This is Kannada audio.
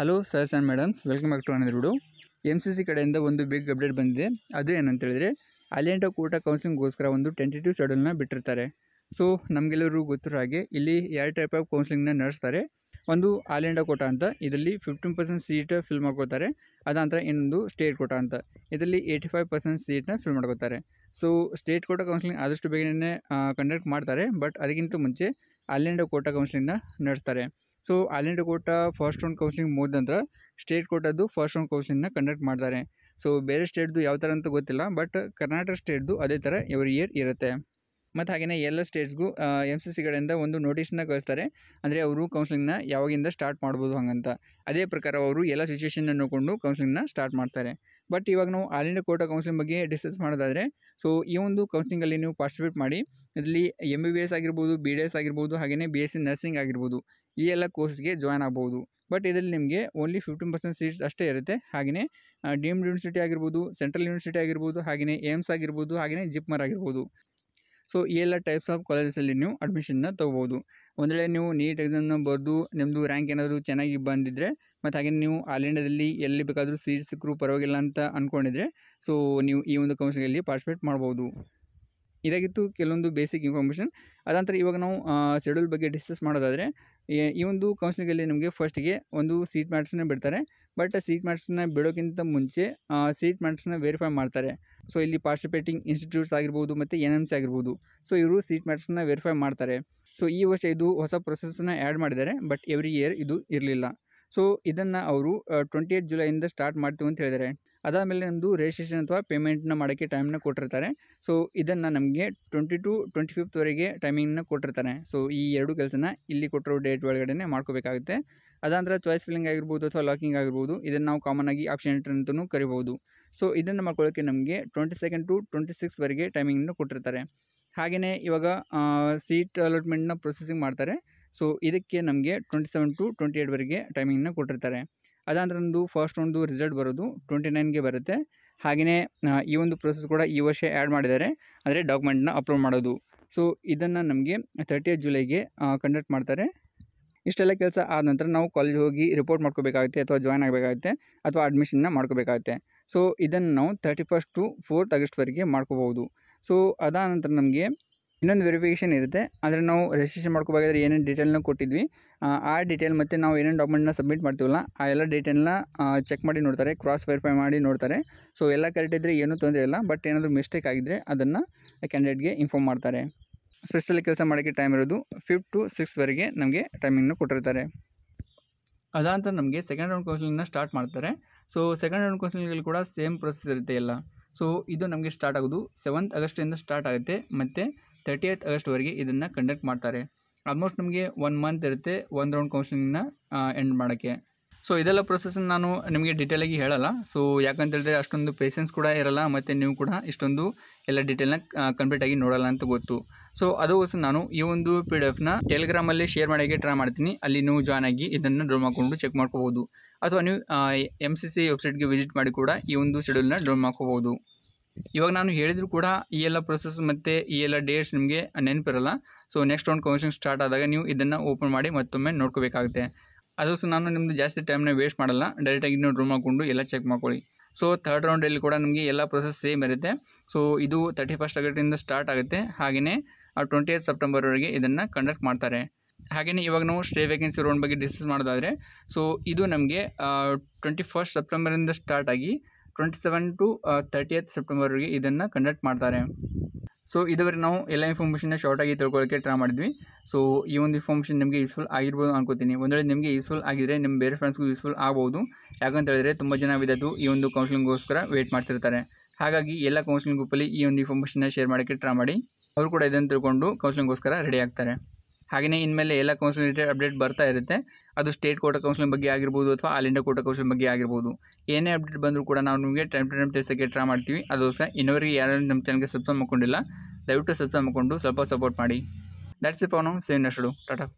hello sirs and madams welcome back to ಅನಂದ್ರ ಬಿಡು ಎಮ್ ಸಿ ಸಿ ಕಡೆಯಿಂದ ಒಂದು ಬಿಗ್ ಅಪ್ಡೇಟ್ ಬಂದಿದೆ ಅದು ಏನಂತ ಹೇಳಿದ್ರೆ ಕೋಟಾ ಕೂಟ ಕೌನ್ಸಿಲಿಂಗ್ಗೋಸ್ಕರ ಒಂದು ಟೆಂಟೇಟಿವ್ ಶೆಡ್ಯೂಲ್ನ ಬಿಟ್ಟಿರ್ತಾರೆ ಸೊ ನಮಗೆಲ್ಲರಿಗೂ ಗೊತ್ತಿರೋ ಹಾಗೆ ಇಲ್ಲಿ ಎರಡು ಟೈಪ್ ಆಫ್ ಕೌನ್ಸಿಲಿಂಗ್ನ ನಡೆಸ್ತಾರೆ ಒಂದು ಆಲ್ ಕೋಟಾ ಕೋಟ ಅಂತ ಇದರಲ್ಲಿ ಫಿಫ್ಟೀನ್ ಪರ್ಸೆಂಟ್ ಸೀಟ್ ಫಿಲ್ ಮಾಡ್ಕೋತಾರೆ ಅದಾಂತರ ಇನ್ನೊಂದು ಸ್ಟೇಟ್ ಕೋಟ ಅಂತ ಇದರಲ್ಲಿ ಏಯ್ಟಿ ಫೈವ್ ಪರ್ಸೆಂಟ್ ಸೀಟ್ನ ಫಿಲ್ ಮಾಡ್ಕೋತಾರೆ ಸೊ ಸ್ಟೇಟ್ ಕೋಟ ಕೌನ್ಸಿಲಿಂಗ್ ಆದಷ್ಟು ಬೇಗನೆ ಕಂಡಕ್ಟ್ ಮಾಡ್ತಾರೆ ಬಟ್ ಅದಕ್ಕಿಂತ ಮುಂಚೆ ಆಲ್ ಕೋಟಾ ಕೋಟ ಕೌನ್ಸಿಲಿಂಗ್ನ ನಡೆಸ್ತಾರೆ ಸೊ ಆಲಿಂಡ ಕೋಟ ಫಸ್ಟ್ ರೌಂಡ್ ಕೌನ್ಸಿಲಿಂಗ್ ಮುಗಿದ ನಂತರ ಸ್ಟೇಟ್ ಕೋಟದ್ದು ಫಸ್ಟ್ ರೌಂಡ್ ಕೌನ್ಸಿಲಿಂಗ್ನ ಕಂಡಕ್ಟ್ ಮಾಡ್ತಾರೆ ಸೊ ಬೇರೆ ಸ್ಟೇಟ್ದು ಯಾವ ಥರ ಅಂತ ಗೊತ್ತಿಲ್ಲ ಬಟ್ ಕರ್ನಾಟಕ ಸ್ಟೇಟ್ದು ಅದೇ ಥರ ಎವ್ರಿ ಇಯರ್ ಇರುತ್ತೆ ಮತ್ತು ಹಾಗೆಯೇ ಎಲ್ಲ ಸ್ಟೇಟ್ಸ್ಗೂ ಎಮ್ ಸಿ ಸಿ ಒಂದು ನೋಟಿಸ್ನ ಕಳಿಸ್ತಾರೆ ಅಂದರೆ ಅವರು ಕೌನ್ಸಿಲಿಂಗ್ನ ಯಾವಾಗಿಂದ ಸ್ಟಾರ್ಟ್ ಮಾಡ್ಬೋದು ಹಾಗಂತ ಅದೇ ಪ್ರಕಾರ ಅವರು ಎಲ್ಲ ಸಿಚುವೇಷನ್ನ ನೋಡಿಕೊಂಡು ಕೌನ್ಸಿಲಿಂಗ್ನ ಸ್ಟಾರ್ಟ್ ಮಾಡ್ತಾರೆ ಬಟ್ ಇವಾಗ ನಾವು ಆಲ್ ಇಂಡಿಯಾ ಕೋಟಾ ಕೌನ್ಸಿಲಿಂಗ್ ಬಗ್ಗೆ ಡಿಸ್ಕಸ್ ಮಾಡೋದಾದರೆ ಸೊ ಈ ಒಂದು ಕೌನ್ಸಿಲಿಂಗಲ್ಲಿ ನೀವು ಪಾರ್ಟಿಸಿಪೇಟ್ ಮಾಡಿ ಇದರಲ್ಲಿ ಎಮ್ ಬಿ ಬಿ ಎಸ್ ಆಗಿರ್ಬೋದು ಬಿ ಡಿ ಎಸ್ ಆಗಿರ್ಬೋದು ಹಾಗೆಯೇ ಬಿ ಎಸ್ ಸಿ ನರ್ಸಿಂಗ್ ಆಗಿರ್ಬೋದು ಈ ಎಲ್ಲ ಕೋರ್ಸ್ಗೆ ಜಾಯ್ನ್ ಆಗ್ಬೋದು ಬಟ್ ಇದರಲ್ಲಿ ನಿಮಗೆ ಓನ್ಲಿ ಫಿಫ್ಟೀನ್ ಪರ್ಸೆಂಟ್ ಸೀಟ್ಸ್ ಅಷ್ಟೇ ಇರುತ್ತೆ ಹಾಗೆಯೇ ಡೀಮ್ಡ್ ಯೂನಿವರ್ಸಿಟಿ ಆಗಿರ್ಬೋದು ಸೆಂಟ್ರಲ್ ಯೂನಿವರ್ಸಿಟಿ ಆಗಿರ್ಬೋದು ಹಾಗೆಯೇ ಏಮ್ಸ್ ಆಗಿರ್ಬೋದು ಹಾಗೆಯೇ ಜಿಪ್ಮರ್ ಆಗಿರ್ಬೋದು ಸೊ ಈ ಎಲ್ಲ ಟೈಪ್ಸ್ ಆಫ್ ಕಾಲೇಜಸಲ್ಲಿ ನೀವು ಅಡ್ಮಿಷನ್ನ ತೊಗೋಬೋದು ಒಂದು ವೇಳೆ ನೀವು ನೀಟ್ ಎಕ್ಸಾಮ್ನ ಬರೆದು ನಿಮ್ಮದು ರ್ಯಾಂಕ್ ಏನಾದರೂ ಚೆನ್ನಾಗಿ ಬಂದಿದ್ದರೆ ಮತ್ತು ಹಾಗೆ ನೀವು ಆಲ್ ಇಂಡಿಯಾದಲ್ಲಿ ಎಲ್ಲಿ ಬೇಕಾದರೂ ಸೀಟ್ ಸಿಕ್ಕರೂ ಪರವಾಗಿಲ್ಲ ಅಂತ ಅಂದ್ಕೊಂಡಿದ್ರೆ ಸೊ ನೀವು ಈ ಒಂದು ಕೌನ್ಸಿಲಲ್ಲಿ ಪಾರ್ಟಿಸಿಪೇಟ್ ಮಾಡ್ಬೋದು ಇದಾಗಿತ್ತು ಕೆಲವೊಂದು ಬೇಸಿಕ್ ಇನ್ಫಾರ್ಮೇಷನ್ ಅದಂತರ ಇವಾಗ ನಾವು ಶೆಡ್ಯೂಲ್ ಬಗ್ಗೆ ಡಿಸ್ಕಸ್ ಮಾಡೋದಾದರೆ ಈ ಒಂದು ಕೌನ್ಸಿಲಿಂಗಲ್ಲಿ ನಿಮಗೆ ಫಸ್ಟಿಗೆ ಒಂದು ಸೀಟ್ ಮ್ಯಾಟ್ಸನ್ನ ಬಿಡ್ತಾರೆ ಬಟ್ ಸೀಟ್ ಮ್ಯಾಟ್ಸನ್ನ ಬಿಡೋಕ್ಕಿಂತ ಮುಂಚೆ ಸೀಟ್ ಮ್ಯಾಟ್ಸನ್ನ ವೆರಿಫೈ ಮಾಡ್ತಾರೆ ಸೊ ಇಲ್ಲಿ ಪಾರ್ಟಿಸಿಪೇಟಿಂಗ್ ಇನ್ಸ್ಟಿಟ್ಯೂಟ್ಸ್ ಆಗಿರ್ಬೋದು ಮತ್ತು ಎನ್ ಎಮ್ ಸಿ ಆಗಿರ್ಬೋದು ಸೊ ಇವರು ಸೀಟ್ ಮ್ಯಾಟ್ಸನ್ನ ವೆರಿಫೈ ಮಾಡ್ತಾರೆ ಸೊ ಈ ವರ್ಷ ಇದು ಹೊಸ ಪ್ರೊಸೆಸ್ಸನ್ನ ಆ್ಯಡ್ ಮಾಡಿದ್ದಾರೆ ಬಟ್ ಎವ್ರಿ ಇಯರ್ ಇದು ಇರಲಿಲ್ಲ ಸೊ ಇದನ್ನು ಅವರು ಟ್ವೆಂಟಿ ಏಯ್ಟ್ ಜುಲೈಯಿಂದ ಸ್ಟಾರ್ಟ್ ಮಾಡ್ತೀವಿ ಅಂತ ಹೇಳಿದ್ದಾರೆ ಅದಾದಮೇಲೆ ನಮ್ಮದು ರಿಜಿಸ್ಟ್ರೇಷನ್ ಅಥವಾ ಪೇಮೆಂಟ್ನ ಮಾಡೋಕ್ಕೆ ಟೈಮ್ನ ಕೊಟ್ಟಿರ್ತಾರೆ ಸೊ ಇದನ್ನು ನಮಗೆ ಟ್ವೆಂಟಿ ಟು ಟ್ವೆಂಟಿ ಫಿಫ್ತ್ವರೆಗೆ ಟೈಮಿಂಗ್ನ ಕೊಟ್ಟಿರ್ತಾರೆ ಸೊ ಈ ಎರಡು ಕೆಲಸನ ಇಲ್ಲಿ ಕೊಟ್ಟಿರೋ ಡೇಟ್ ಒಳಗಡೆ ಮಾಡ್ಕೋಬೇಕಾಗುತ್ತೆ ಅದಾಂತರ ಚಾಯ್ಸ್ ಫಿಲ್ಲಿಂಗ್ ಆಗಿರ್ಬೋದು ಅಥವಾ ಲಾಕಿಂಗ್ ಆಗಿರ್ಬೋದು ಇದನ್ನು ನಾವು ಕಾಮನ್ ಆಗಿ ಆಪ್ಷನ್ ಎಂಟ್ರ್ ಅಂತಲೂ ಕರಿಬೋದು ಸೊ ಇದನ್ನು ಮಾಡ್ಕೊಳ್ಳೋಕ್ಕೆ ನಮಗೆ ಟ್ವೆಂಟಿ ಸೆಕೆಂಡ್ ಟು ಟ್ವೆಂಟಿ ಸಿಕ್ಸ್ವರೆಗೆ ಟೈಮಿಂಗ್ನ ಕೊಟ್ಟಿರ್ತಾರೆ ಹಾಗೆಯೇ ಇವಾಗ ಸೀಟ್ ಅಲಾಟ್ಮೆಂಟ್ನ ಪ್ರೊಸೆಸಿಂಗ್ ಮಾಡ್ತಾರೆ ಸೊ ಇದಕ್ಕೆ ನಮಗೆ ಟ್ವೆಂಟಿ ಸೆವೆನ್ ಟು ಟ್ವೆಂಟಿ ಏಟ್ವರೆಗೆ ಟೈಮಿಂಗ್ನ ಕೊಟ್ಟಿರ್ತಾರೆ ಅದಾದ ಒಂದು ಫಸ್ಟ್ ಒಂದು ರಿಸಲ್ಟ್ ಬರೋದು ಟ್ವೆಂಟಿ ನೈನ್ಗೆ ಬರುತ್ತೆ ಹಾಗೆಯೇ ಈ ಒಂದು ಪ್ರೊಸೆಸ್ ಕೂಡ ಈ ವರ್ಷ ಆ್ಯಡ್ ಮಾಡಿದ್ದಾರೆ ಅಂದರೆ ಡಾಕ್ಯುಮೆಂಟನ್ನ ಅಪ್ಲೋಡ್ ಮಾಡೋದು ಸೊ ಇದನ್ನು ನಮಗೆ ಏಯ್ಟ್ ಜುಲೈಗೆ ಕಂಡಕ್ಟ್ ಮಾಡ್ತಾರೆ ಇಷ್ಟೆಲ್ಲ ಕೆಲಸ ಆದ ನಂತರ ನಾವು ಕಾಲೇಜ್ ಹೋಗಿ ರಿಪೋರ್ಟ್ ಮಾಡ್ಕೋಬೇಕಾಗುತ್ತೆ ಅಥವಾ ಜಾಯ್ನ್ ಆಗಬೇಕಾಗುತ್ತೆ ಅಥವಾ ಅಡ್ಮಿಷನ್ನ ಮಾಡ್ಕೋಬೇಕಾಗುತ್ತೆ ಸೊ ಇದನ್ನು ನಾವು ತರ್ಟಿ ಫಸ್ಟ್ ಟು ಫೋರ್ತ್ ಆಗಸ್ಟ್ವರೆಗೆ ಮಾಡ್ಕೋಬೋದು ಸೊ ಅದಾದ ನಂತರ ನಮಗೆ ಇನ್ನೊಂದು ವೆರಿಫಿಕೇಷನ್ ಇರುತ್ತೆ ಆದರೆ ನಾವು ರಿಜಿಸ್ಟ್ರೇಷನ್ ಮಾಡ್ಕೋಬೇಕಾದ್ರೆ ಏನೇನು ಡೀಟೇಲ್ನ ಕೊಟ್ಟಿದ್ವಿ ಆ ಡೀಟೇಲ್ ಮತ್ತು ನಾವು ಏನೇನು ಡಾಕ್ಯುಮೆಂಟ್ನ ಸಬ್ಮಿಟ್ ಮಾಡ್ತೀವಲ್ಲ ಆ ಎಲ್ಲ ಡೀಟೇಲ್ನ ಚೆಕ್ ಮಾಡಿ ನೋಡ್ತಾರೆ ಕ್ರಾಸ್ ವೆರಿಫೈ ಮಾಡಿ ನೋಡ್ತಾರೆ ಸೊ ಎಲ್ಲ ಕರೆಕ್ಟ್ ಇದ್ದರೆ ಏನೂ ತೊಂದರೆ ಇಲ್ಲ ಬಟ್ ಏನಾದರೂ ಮಿಸ್ಟೇಕ್ ಆಗಿದ್ದರೆ ಅದನ್ನು ಕ್ಯಾಂಡಿಡೇಟ್ಗೆ ಇನ್ಫಾರ್ಮ್ ಮಾಡ್ತಾರೆ ಸಿಸ್ಟಲ್ಲಿ ಕೆಲಸ ಮಾಡೋಕ್ಕೆ ಟೈಮ್ ಇರೋದು ಫಿಫ್ತ್ ಟು ಸಿಕ್ಸ್ವರೆಗೆ ನಮಗೆ ಟೈಮಿಂಗ್ನ ಕೊಟ್ಟಿರ್ತಾರೆ ಅದಾಂತರ ನಮಗೆ ಸೆಕೆಂಡ್ ರೌಂಡ್ ಕೌನ್ಸಿಲಿಂಗ್ನ ಸ್ಟಾರ್ಟ್ ಮಾಡ್ತಾರೆ ಸೊ ಸೆಕೆಂಡ್ ರೌಂಡ್ ಕೌನ್ಸಿಲಿಂಗಲ್ಲಿ ಕೂಡ ಸೇಮ್ ಪ್ರೊಸೆಸ್ ಇರುತ್ತೆ ಎಲ್ಲ ಸೊ ಇದು ನಮಗೆ ಸ್ಟಾರ್ಟ್ ಆಗೋದು ಸೆವೆಂತ್ ಆಗಸ್ಟಿಂದ ಸ್ಟಾರ್ಟ್ ಆಗುತ್ತೆ ಮತ್ತು ತರ್ಟಿಯತ್ ಆಗಸ್ಟ್ವರೆಗೆ ಇದನ್ನು ಕಂಡಕ್ಟ್ ಮಾಡ್ತಾರೆ ಆಲ್ಮೋಸ್ಟ್ ನಮಗೆ ಒನ್ ಮಂತ್ ಇರುತ್ತೆ ಒಂದು ರೌಂಡ್ ಕೌನ್ಸಿಲಿಂಗ್ನ ಎಂಡ್ ಮಾಡೋಕ್ಕೆ ಸೊ ಇದೆಲ್ಲ ಪ್ರೊಸೆಸನ್ನು ನಾನು ನಿಮಗೆ ಡೀಟೇಲಾಗಿ ಹೇಳಲ್ಲ ಸೊ ಯಾಕಂತ ಹೇಳಿದ್ರೆ ಅಷ್ಟೊಂದು ಪೇಷನ್ಸ್ ಕೂಡ ಇರಲ್ಲ ಮತ್ತು ನೀವು ಕೂಡ ಇಷ್ಟೊಂದು ಎಲ್ಲ ಡೀಟೇಲ್ನ ಕಂಪ್ಲೀಟಾಗಿ ನೋಡಲ್ಲ ಅಂತ ಗೊತ್ತು ಸೊ ಅದಕ್ಕೋಸ್ಕರ ನಾನು ಈ ಒಂದು ಪಿ ಡಿ ಎಫ್ನ ಟೆಲಿಗ್ರಾಮಲ್ಲಿ ಶೇರ್ ಮಾಡೋಕ್ಕೆ ಟ್ರೈ ಮಾಡ್ತೀನಿ ಅಲ್ಲಿ ನೀವು ಜಾಯ್ನ್ ಆಗಿ ಇದನ್ನು ಡ್ರೋ ಮಾಡ್ಕೊಂಡು ಚೆಕ್ ಮಾಡ್ಕೋಬೋದು ಅಥವಾ ನೀವು ಎಮ್ ಸಿ ಸಿ ವೆಬ್ಸೈಟ್ಗೆ ವಿಸಿಟ್ ಮಾಡಿ ಕೂಡ ಈ ಒಂದು ಶೆಡ್ಯೂಲ್ನ ಡ್ರೋ ಮಾಡ್ಕೋಬೋದು ಇವಾಗ ನಾನು ಹೇಳಿದರೂ ಕೂಡ ಈ ಎಲ್ಲ ಪ್ರೊಸೆಸ್ ಮತ್ತು ಈ ಎಲ್ಲ ಡೇಟ್ಸ್ ನಿಮಗೆ ನೆನಪಿರಲ್ಲ so next round counselling start ಆದಾಗ ನೀವು ಇದನ್ನು ಓಪನ್ ಮಾಡಿ ಮತ್ತೊಮ್ಮೆ ನೋಡ್ಕೋಬೇಕಾಗುತ್ತೆ ಅದು ಸಹ ನಾನು ನಿಮ್ಮದು ಜಾಸ್ತಿ ಟೈಮ್ನ ವೇಸ್ಟ್ ಮಾಡಲ್ಲ ಡೈರೆಕ್ಟಾಗಿ ನೀವು ರೂಮ್ ಹಾಕ್ಕೊಂಡು ಎಲ್ಲ ಚೆಕ್ ಮಾಡ್ಕೊಳ್ಳಿ ಸೊ ಥರ್ಡ್ ರೌಂಡಲ್ಲಿ ಕೂಡ ನಮಗೆ ಎಲ್ಲ ಪ್ರೊಸೆಸ್ ಸೇಮ್ ಇರುತ್ತೆ ಸೊ ಇದು ತರ್ಟಿ ಫಸ್ಟ್ ಆಗಸ್ಟಿಂದ ಸ್ಟಾರ್ಟ್ ಆಗುತ್ತೆ ಹಾಗೆಯೇ ಟ್ವೆಂಟಿ ಏಯ್ತ್ ಸೆಪ್ಟೆಂಬರ್ವರೆಗೆ ಇದನ್ನು ಕಂಡಕ್ಟ್ ಮಾಡ್ತಾರೆ ಹಾಗೆಯೇ ಇವಾಗ ನಾವು ಸ್ಟೇ ವೇಕೆನ್ಸಿ ರೌಂಡ್ ಬಗ್ಗೆ ಡಿಸ್ಕಸ್ ಮಾಡೋದಾದರೆ ಸೊ ಇದು ನಮಗೆ ಟ್ವೆಂಟಿ ಫಸ್ಟ್ ಸೆಪ್ಟೆಂಬರಿಂದ ಸ್ಟಾರ್ಟ್ ಆಗಿ ಟ್ವೆಂಟಿ ಸೆವೆನ್ ಟು ತರ್ಟಿಯತ್ ಸೆಪ್ಟೆಂಬರ್ವರೆಗೆ ಇದನ್ನು ಕಂಡಕ್ಟ್ ಮಾಡ್ತಾರೆ ಸೊ ಇದುವರೆಗೆ ನಾವು ಎಲ್ಲ ಇನ್ಫಾರ್ಮೇಷನ್ನ ಶಾರ್ಟಾಗಿ ತಿಳ್ಕೊಳ್ಳೋಕೆ ಟ್ರೈ ಮಾಡಿದ್ವಿ ಸೊ ಈ ಒಂದು ಇನ್ಫಾರ್ಮೇಷನ್ ನಿಮಗೆ ಯೂಸ್ಫುಲ್ ಆಗಿರ್ಬೋದು ಅನ್ಕೋತೀನಿ ಒಂದು ವೇಳೆ ನಿಮಗೆ ಯೂಸ್ಫುಲ್ ಆಗಿದ್ರೆ ನಿಮ್ಮ ಬೇರೆ ಫ್ರೆಂಡ್ಸ್ಗೂ ಯೂಸ್ಫುಲ್ ಆಗ್ಬೋದು ಯಾಕಂತ ಹೇಳಿದ್ರೆ ತುಂಬ ಜನ ವಿಧದ್ದು ಈ ಒಂದು ಕೌನ್ಸಿಲಿಂಗ್ಗೋಸ್ಕರ ವೇಟ್ ಮಾಡ್ತಿರ್ತಾರೆ ಹಾಗಾಗಿ ಎಲ್ಲ ಕೌನ್ಸಿಲಿಂಗ್ ಗ್ರೂಪಲ್ಲಿ ಈ ಒಂದು ಇನ್ಫಾರ್ಮೇಷನ್ನ ಶೇರ್ ಮಾಡೋಕ್ಕೆ ಟ್ರೈ ಮಾಡಿ ಅವರು ಕೂಡ ಇದನ್ನು ತಿಳ್ಕೊಂಡು ಕೌನ್ಸಿಲಿಂಗ್ಗೋಸ್ಕರ ರೆಡಿ ಆಗ್ತಾರೆ ಹಾಗೆಯೇ ಇನ್ಮೇಲೆ ಎಲ್ಲ ಕೌನ್ಸಿಲ್ ರಿಲೇಟೆಡ್ ಅಪ್ಡೇಟ್ ಬರ್ತಾ ಇರುತ್ತೆ ಅದು ಸ್ಟೇಟ್ ಕೋಟ ಕೌನ್ಸಿಲ್ ಬಗ್ಗೆ ಆಗಿರ್ಬೋದು ಅಥವಾ ಆಲ್ ಇಂಡಿಯಾ ಕೋಟ ಕೌನ್ಸಿಲಿಂಗ್ ಬಗ್ಗೆ ಆಗಿರ್ಬೋದು ಏನೇ ಅಪ್ಡೇಟ್ ಬಂದರೂ ಕೂಡ ನಾವು ನಿಮಗೆ ಟೈಮ್ ಟು ಟೈಮ್ ತಿಳಿಸೋಕ್ಕೆ ಟ್ರೈ ಮಾಡ್ತೀವಿ ಅದು ಸಹ ಇನ್ನೊರಿಗೆ ಯಾರು ನಮ್ಮ ಚಾನಲ್ಗೆ ಸಬ್ಸ್ಕ್ರೈಬ್ ಮಾಡ್ಕೊಂಡಿಲ್ಲ ದಯವಿಟ್ಟು ಸಬ್ಸ್ಕ್ರೈಬ್ ಮಾಡ್ಕೊಂಡು ಸ್ವಲ್ಪ ಸಪೋರ್ಟ್ ಮಾಡಿ ದಟ್ಸ್ ಇಫ್ ಅವನು ಸೇವ್ ನೆಸ್ಟು ಟಾಟಾ